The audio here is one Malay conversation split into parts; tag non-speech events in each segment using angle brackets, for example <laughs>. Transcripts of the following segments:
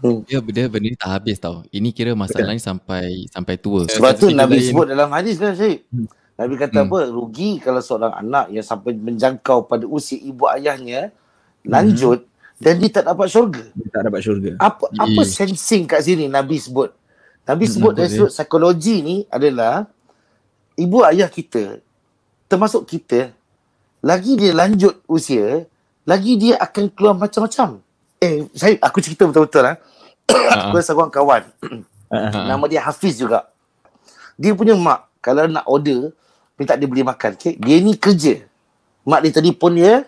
Ya hmm. benda benda ni tak habis tau. Ini kira masalah ni sampai sampai tua. Sebab tu Nabi sebut dalam hadis kan Syekh. Hmm. Nabi kata hmm. apa? Rugi kalau seorang anak yang sampai menjangkau pada usia ibu ayahnya lanjut hmm. dan dia tak dapat syurga. Dia tak dapat syurga. Apa yeah. apa sensing kat sini Nabi sebut? Nabi hmm, sebut dari sudut psikologi ni adalah ibu ayah kita termasuk kita lagi dia lanjut usia lagi dia akan keluar macam-macam. Eh, saya aku cerita betul-betul lah. Eh. <coughs> aku ada seorang kawan. <coughs> <coughs> Nama dia Hafiz juga. Dia punya mak, kalau nak order, minta dia beli makan. Okay? Dia ni kerja. Mak dia telefon dia,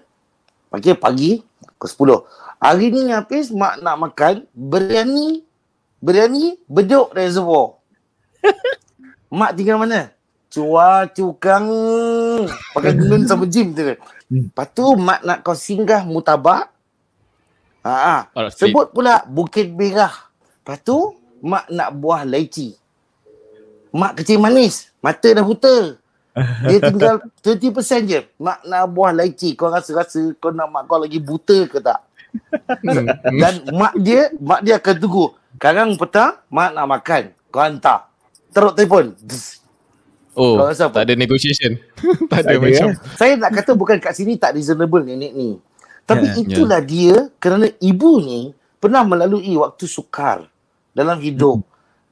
okay, pagi ke 10. Hari ni Hafiz, mak nak makan, berani, berani, beduk reservoir. <laughs> mak tinggal mana? Cua cukang. Pakai gunung sama gym tu. Hmm. Lepas tu, mak nak kau singgah mutabak, Ha ah. Sebut pula bukit merah. Lepas tu mak nak buah leci. Mak kecil manis, mata dah buta. Dia <laughs> tinggal 30% je. Mak nak buah leci. Kau rasa-rasa kau nak mak kau lagi buta ke tak? Hmm. Dan mak dia, mak dia akan tunggu. Sekarang petang mak nak makan. Kau hantar. Teruk telefon. Oh, tak ada negotiation. <laughs> tak ada macam. Saya nak kata bukan kat sini tak reasonable nenek ni. Tapi yeah, itulah yeah. dia kerana ibu ni pernah melalui waktu sukar dalam hidup.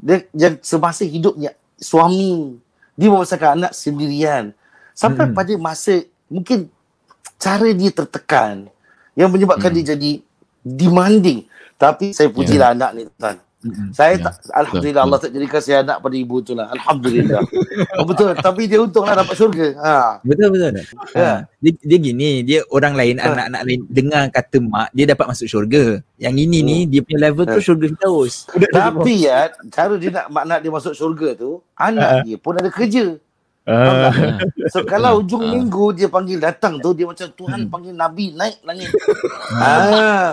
Mm. Dia semasa hidupnya suami dia membesarkan anak sendirian. Sampai mm. pada masa mungkin cara dia tertekan yang menyebabkan mm. dia jadi demanding. Tapi saya pujilah yeah. anak ni tuan. Saya ya. tak, Alhamdulillah Allah tak jadikan saya anak pada ibu tu lah. Alhamdulillah. <laughs> oh, betul. Tapi dia untung lah dapat syurga. Ha. Betul, betul. betul. Ya. Ha. Dia, dia gini, dia orang lain, ha. anak-anak lain dengar kata mak, dia dapat masuk syurga. Yang ini hmm. ni, oh. dia punya level ha. tu syurga terus. Tapi ya, cara dia nak mak nak dia masuk syurga tu, anak ha. dia pun ada kerja. Uh, so kalau ujung uh, minggu dia panggil datang tu dia macam Tuhan uh, panggil Nabi naik langit. Uh, <laughs> ah.